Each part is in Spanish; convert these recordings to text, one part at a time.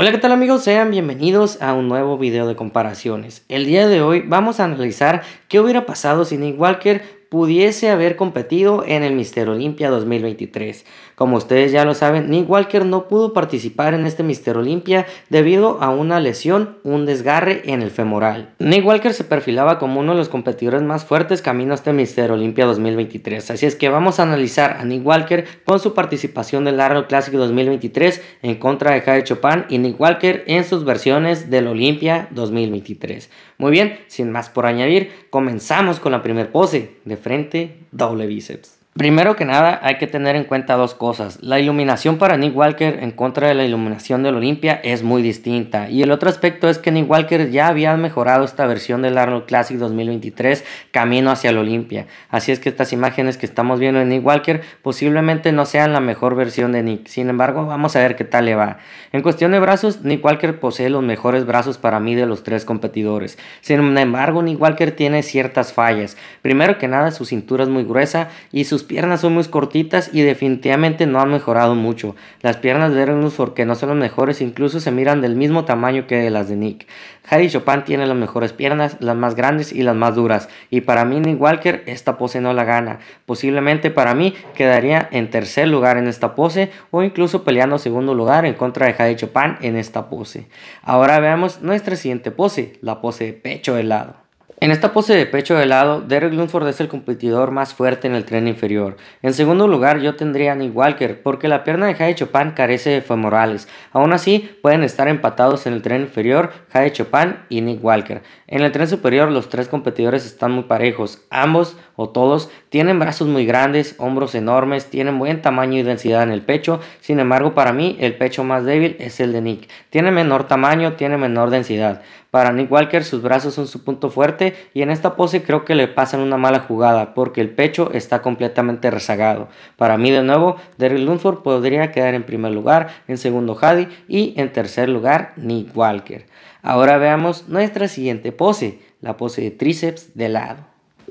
Hola qué tal amigos, sean bienvenidos a un nuevo video de comparaciones. El día de hoy vamos a analizar qué hubiera pasado si Nick Walker pudiese haber competido en el Mister Olimpia 2023. Como ustedes ya lo saben, Nick Walker no pudo participar en este Mister Olimpia debido a una lesión, un desgarre en el femoral. Nick Walker se perfilaba como uno de los competidores más fuertes camino a este Mister Olimpia 2023, así es que vamos a analizar a Nick Walker con su participación del Arnold Classic 2023 en contra de Jade Chopin y Nick Walker en sus versiones del Olimpia 2023. Muy bien, sin más por añadir, comenzamos con la primer pose de frente, doble bíceps. Primero que nada, hay que tener en cuenta dos cosas. La iluminación para Nick Walker en contra de la iluminación del Olimpia es muy distinta. Y el otro aspecto es que Nick Walker ya había mejorado esta versión del Arnold Classic 2023 camino hacia el Olimpia. Así es que estas imágenes que estamos viendo de Nick Walker posiblemente no sean la mejor versión de Nick. Sin embargo, vamos a ver qué tal le va. En cuestión de brazos, Nick Walker posee los mejores brazos para mí de los tres competidores. Sin embargo, Nick Walker tiene ciertas fallas. Primero que nada, su cintura es muy gruesa y sus piernas son muy cortitas y definitivamente no han mejorado mucho. Las piernas de Erenus porque no son las mejores, incluso se miran del mismo tamaño que las de Nick. Harry Chopin tiene las mejores piernas, las más grandes y las más duras. Y para mí Nick Walker esta pose no la gana. Posiblemente para mí quedaría en tercer lugar en esta pose o incluso peleando segundo lugar en contra de Harry Chopin en esta pose. Ahora veamos nuestra siguiente pose, la pose de pecho helado. En esta pose de pecho lado... Derek Lunsford es el competidor más fuerte en el tren inferior. En segundo lugar, yo tendría a Nick Walker, porque la pierna de Jade Chopin carece de femorales. Aún así, pueden estar empatados en el tren inferior Jade Chopin y Nick Walker. En el tren superior los tres competidores están muy parejos. Ambos o todos tienen brazos muy grandes, hombros enormes, tienen buen tamaño y densidad en el pecho. Sin embargo, para mí el pecho más débil es el de Nick. Tiene menor tamaño, tiene menor densidad. Para Nick Walker sus brazos son su punto fuerte y en esta pose creo que le pasan una mala jugada porque el pecho está completamente rezagado. Para mí de nuevo, Derrick Lunsford podría quedar en primer lugar, en segundo Hadi y en tercer lugar Nick Walker. Ahora veamos nuestra siguiente pose, la pose de tríceps de lado.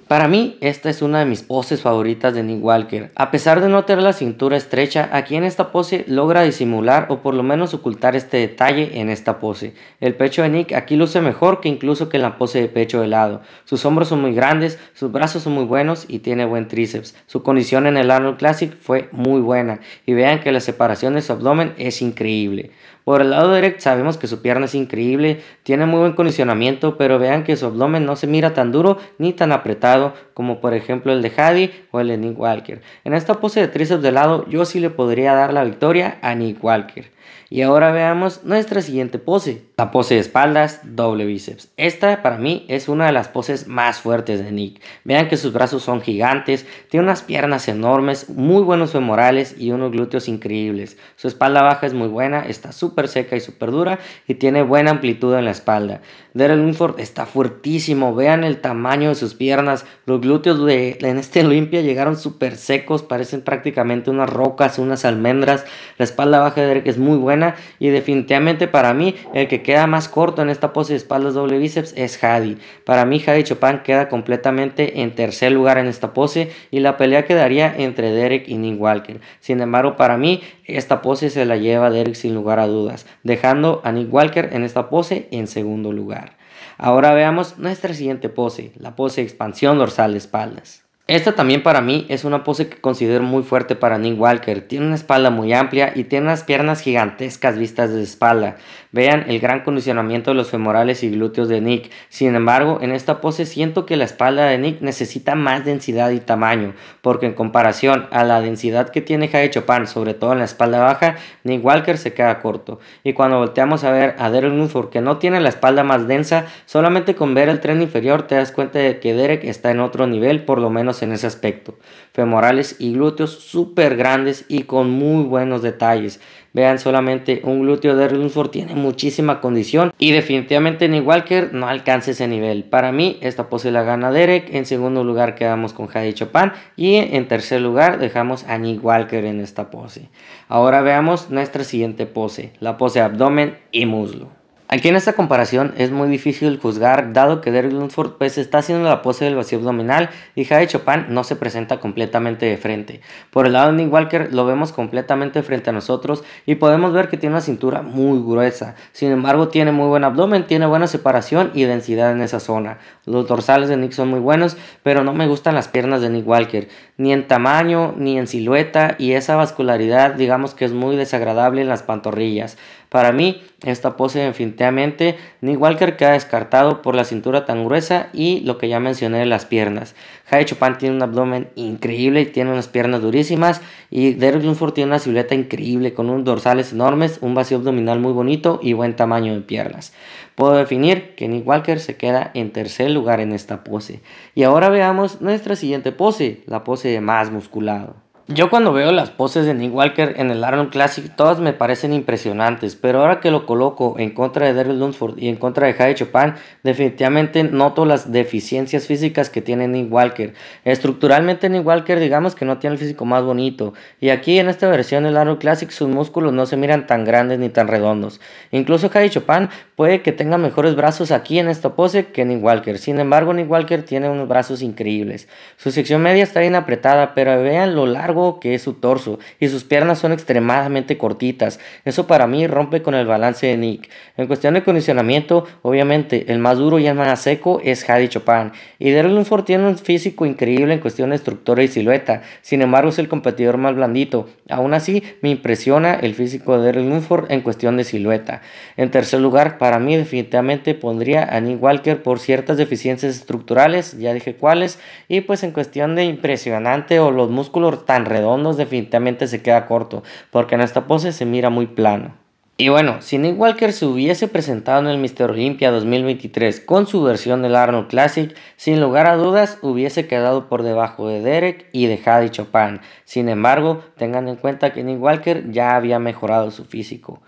Para mí, esta es una de mis poses favoritas de Nick Walker. A pesar de no tener la cintura estrecha, aquí en esta pose logra disimular o por lo menos ocultar este detalle en esta pose. El pecho de Nick aquí luce mejor que incluso que la pose de pecho de lado. Sus hombros son muy grandes, sus brazos son muy buenos y tiene buen tríceps. Su condición en el Arnold Classic fue muy buena y vean que la separación de su abdomen es increíble. Por el lado derecho sabemos que su pierna es increíble, tiene muy buen condicionamiento, pero vean que su abdomen no se mira tan duro ni tan apretado como por ejemplo el de Hadi o el de Nick Walker. En esta pose de tríceps de lado yo sí le podría dar la victoria a Nick Walker. Y ahora veamos nuestra siguiente pose, la pose de espaldas, doble bíceps. Esta para mí es una de las poses más fuertes de Nick. Vean que sus brazos son gigantes, tiene unas piernas enormes, muy buenos femorales y unos glúteos increíbles. Su espalda baja es muy buena, está súper seca y súper dura y tiene buena amplitud en la espalda. Derek Winford está fuertísimo, vean el tamaño de sus piernas, los glúteos de, en este Olimpia llegaron súper secos, parecen prácticamente unas rocas, unas almendras. La espalda baja de Derek es muy buena y definitivamente para mí el que queda más corto en esta pose de espaldas doble bíceps es Hadi. Para mí Hadi Chopin queda completamente en tercer lugar en esta pose y la pelea quedaría entre Derek y Nick Walker. Sin embargo, para mí esta pose se la lleva Derek sin lugar a dudas, dejando a Nick Walker en esta pose en segundo lugar. Ahora veamos nuestra siguiente pose, la pose expansión dorsal de espaldas. Esta también para mí es una pose que considero muy fuerte para Nick Walker. Tiene una espalda muy amplia y tiene unas piernas gigantescas vistas de espalda. Vean el gran condicionamiento de los femorales y glúteos de Nick. Sin embargo, en esta pose siento que la espalda de Nick necesita más densidad y tamaño, porque en comparación a la densidad que tiene Jade Chopin, sobre todo en la espalda baja, Nick Walker se queda corto. Y cuando volteamos a ver a Derek Luthor, que no tiene la espalda más densa, solamente con ver el tren inferior te das cuenta de que Derek está en otro nivel, por lo menos en ese aspecto. Femorales y glúteos súper grandes y con muy buenos detalles. Vean solamente un glúteo de Rutherford tiene muchísima condición y definitivamente Nick Walker no alcanza ese nivel. Para mí esta pose la gana Derek, en segundo lugar quedamos con Jade Chopin y en tercer lugar dejamos a Nick Walker en esta pose. Ahora veamos nuestra siguiente pose, la pose abdomen y muslo. Aquí en esta comparación es muy difícil juzgar, dado que Derek Lundford pues, está haciendo la pose del vacío abdominal y Jade Chopin no se presenta completamente de frente. Por el lado de Nick Walker lo vemos completamente frente a nosotros y podemos ver que tiene una cintura muy gruesa. Sin embargo, tiene muy buen abdomen, tiene buena separación y densidad en esa zona. Los dorsales de Nick son muy buenos, pero no me gustan las piernas de Nick Walker, ni en tamaño, ni en silueta y esa vascularidad digamos que es muy desagradable en las pantorrillas. Para mí, esta pose definitivamente Nick Walker queda descartado por la cintura tan gruesa y lo que ya mencioné de las piernas. Jai Chopin tiene un abdomen increíble y tiene unas piernas durísimas y Derek Dunford tiene una silueta increíble con unos dorsales enormes, un vacío abdominal muy bonito y buen tamaño de piernas. Puedo definir que Nick Walker se queda en tercer lugar en esta pose. Y ahora veamos nuestra siguiente pose, la pose de más musculado. Yo cuando veo las poses de Nick Walker en el Arnold Classic, todas me parecen impresionantes, pero ahora que lo coloco en contra de Daryl Lundford y en contra de Jai Chopin, definitivamente noto las deficiencias físicas que tiene Nick Walker. Estructuralmente Nick Walker digamos que no tiene el físico más bonito, y aquí en esta versión del Arnold Classic sus músculos no se miran tan grandes ni tan redondos. Incluso Jai Chopin puede que tenga mejores brazos aquí en esta pose que Nick Walker, sin embargo Nick Walker tiene unos brazos increíbles. Su sección media está bien apretada, pero vean lo largo que es su torso y sus piernas son extremadamente cortitas. Eso para mí rompe con el balance de Nick. En cuestión de condicionamiento, obviamente el más duro y el más seco es Hadi Chopin. Y Daryl Lunford tiene un físico increíble en cuestión de estructura y silueta. Sin embargo, es el competidor más blandito. Aún así, me impresiona el físico de Daryl Lunford en cuestión de silueta. En tercer lugar, para mí definitivamente pondría a Nick Walker por ciertas deficiencias estructurales, ya dije cuáles, y pues en cuestión de impresionante o los músculos tan redondos definitivamente se queda corto, porque en esta pose se mira muy plano. Y bueno, si Nick Walker se hubiese presentado en el Mr. Olympia 2023 con su versión del Arnold Classic, sin lugar a dudas hubiese quedado por debajo de Derek y de Hadi Chopin. Sin embargo, tengan en cuenta que Nick Walker ya había mejorado su físico.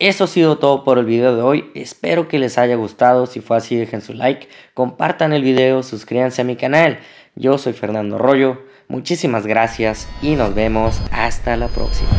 Eso ha sido todo por el video de hoy, espero que les haya gustado, si fue así dejen su like, compartan el video, suscríbanse a mi canal. Yo soy Fernando Rollo Muchísimas gracias y nos vemos hasta la próxima.